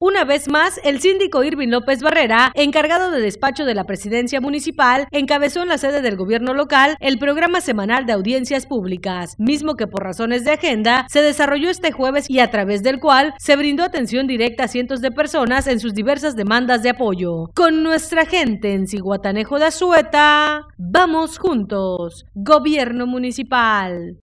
Una vez más, el síndico Irvin López Barrera, encargado de despacho de la presidencia municipal, encabezó en la sede del gobierno local el programa semanal de audiencias públicas, mismo que por razones de agenda se desarrolló este jueves y a través del cual se brindó atención directa a cientos de personas en sus diversas demandas de apoyo. Con nuestra gente en Ciguatanejo de Azueta, vamos juntos. Gobierno Municipal.